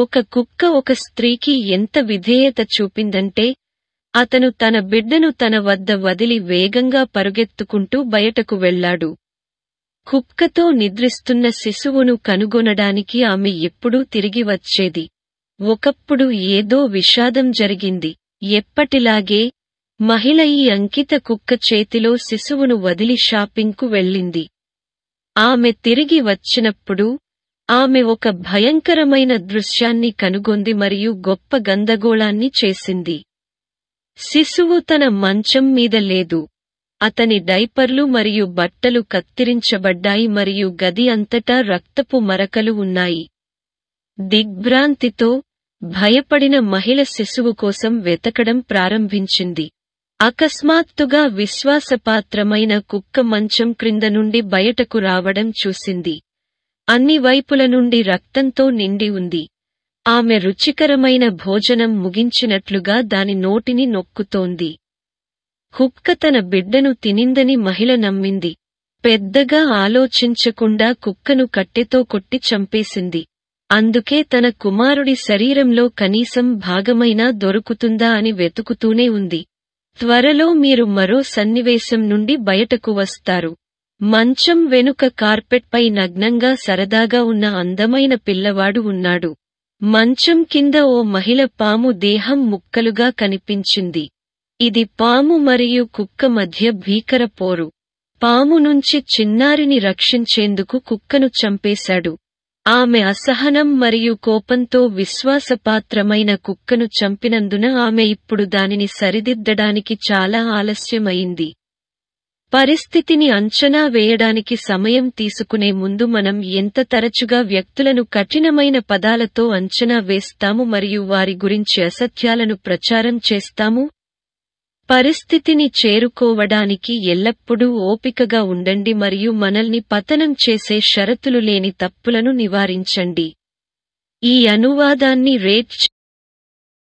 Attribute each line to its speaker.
Speaker 1: ఒక కుక్క ఒక స్త్రీకి ఎంత విధేయత చూపిందంటే అతను తన బిడ్డను తన వద్ద వదిలి వేగంగా పరుగెత్తుకుంటూ బయటకు వెళ్లాడు కుక్కతో నిద్రిస్తున్న శిశువును కనుగొనడానికి ఆమె ఎప్పుడూ తిరిగి వచ్చేది ఒకప్పుడు ఏదో విషాదం జరిగింది ఎప్పటిలాగే మహిళ ఈ అంకిత కుక్క చేతిలో శిశువును వదిలి షాపింగ్కు వెళ్ళింది ఆమె తిరిగి వచ్చినప్పుడు ఆమె ఒక భయంకరమైన దృశ్యాన్ని కనుగొంది మరియు గొప్ప గందగోళాన్ని చేసింది శిశువు తన మంచం మీద లేదు అతని డైపర్లు మరియు బట్టలు కత్తిరించబడ్డాయి మరియు గది అంతటా రక్తపు మరకలు ఉన్నాయి దిగ్భ్రాంతితో భయపడిన మహిళ శిశువు కోసం వెతకడం ప్రారంభించింది అకస్మాత్తుగా విశ్వాసపాత్రమైన కుక్క మంచం క్రింద నుండి బయటకు రావడం చూసింది అన్ని వైపుల నుండి రక్తంతో నిండి ఉంది ఆమె రుచికరమైన భోజనం ముగించినట్లుగా దాని నోటిని నొక్కుతోంది కుక్క తన బిడ్డను తినిందని మహిళ నమ్మింది పెద్దగా ఆలోచించకుండా కుక్కను కట్టెతో కొట్టి చంపేసింది అందుకే తన కుమారుడి శరీరంలో కనీసం భాగమైనా దొరుకుతుందా అని వెతుకుతూనే ఉంది త్వరలో మీరు మరో సన్నివేశం నుండి బయటకు వస్తారు మంచం వెనుక కార్పెట్ పై నగ్నంగా సరదాగా ఉన్న అందమైన పిల్లవాడు ఉన్నాడు మంచం కింద ఓ మహిళ పాము దేహం ముక్కలుగా కనిపించింది ఇది పాము మరియు కుక్క మధ్య భీకర పోరు పాము నుంచి చిన్నారిని రక్షించేందుకు కుక్కను చంపేశాడు ఆమె అసహనం మరియు కోపంతో విశ్వాసపాత్రమైన కుక్కను చంపినందున ఆమె ఇప్పుడు దానిని సరిదిద్దడానికి చాలా ఆలస్యమైంది పరిస్థితిని అంచనా వేయడానికి సమయం తీసుకునే ముందు మనం ఎంత తరచుగా వ్యక్తులను కఠినమైన పదాలతో అంచనా వేస్తాము మరియు వారి గురించి అసత్యాలను ప్రచారం చేస్తాము పరిస్థితిని చేరుకోవడానికి ఎల్లప్పుడూ ఓపికగా ఉండండి మరియు మనల్ని పతనం చేసే షరతులు లేని తప్పులను నివారించండి ఈ అనువాదాన్ని రేట్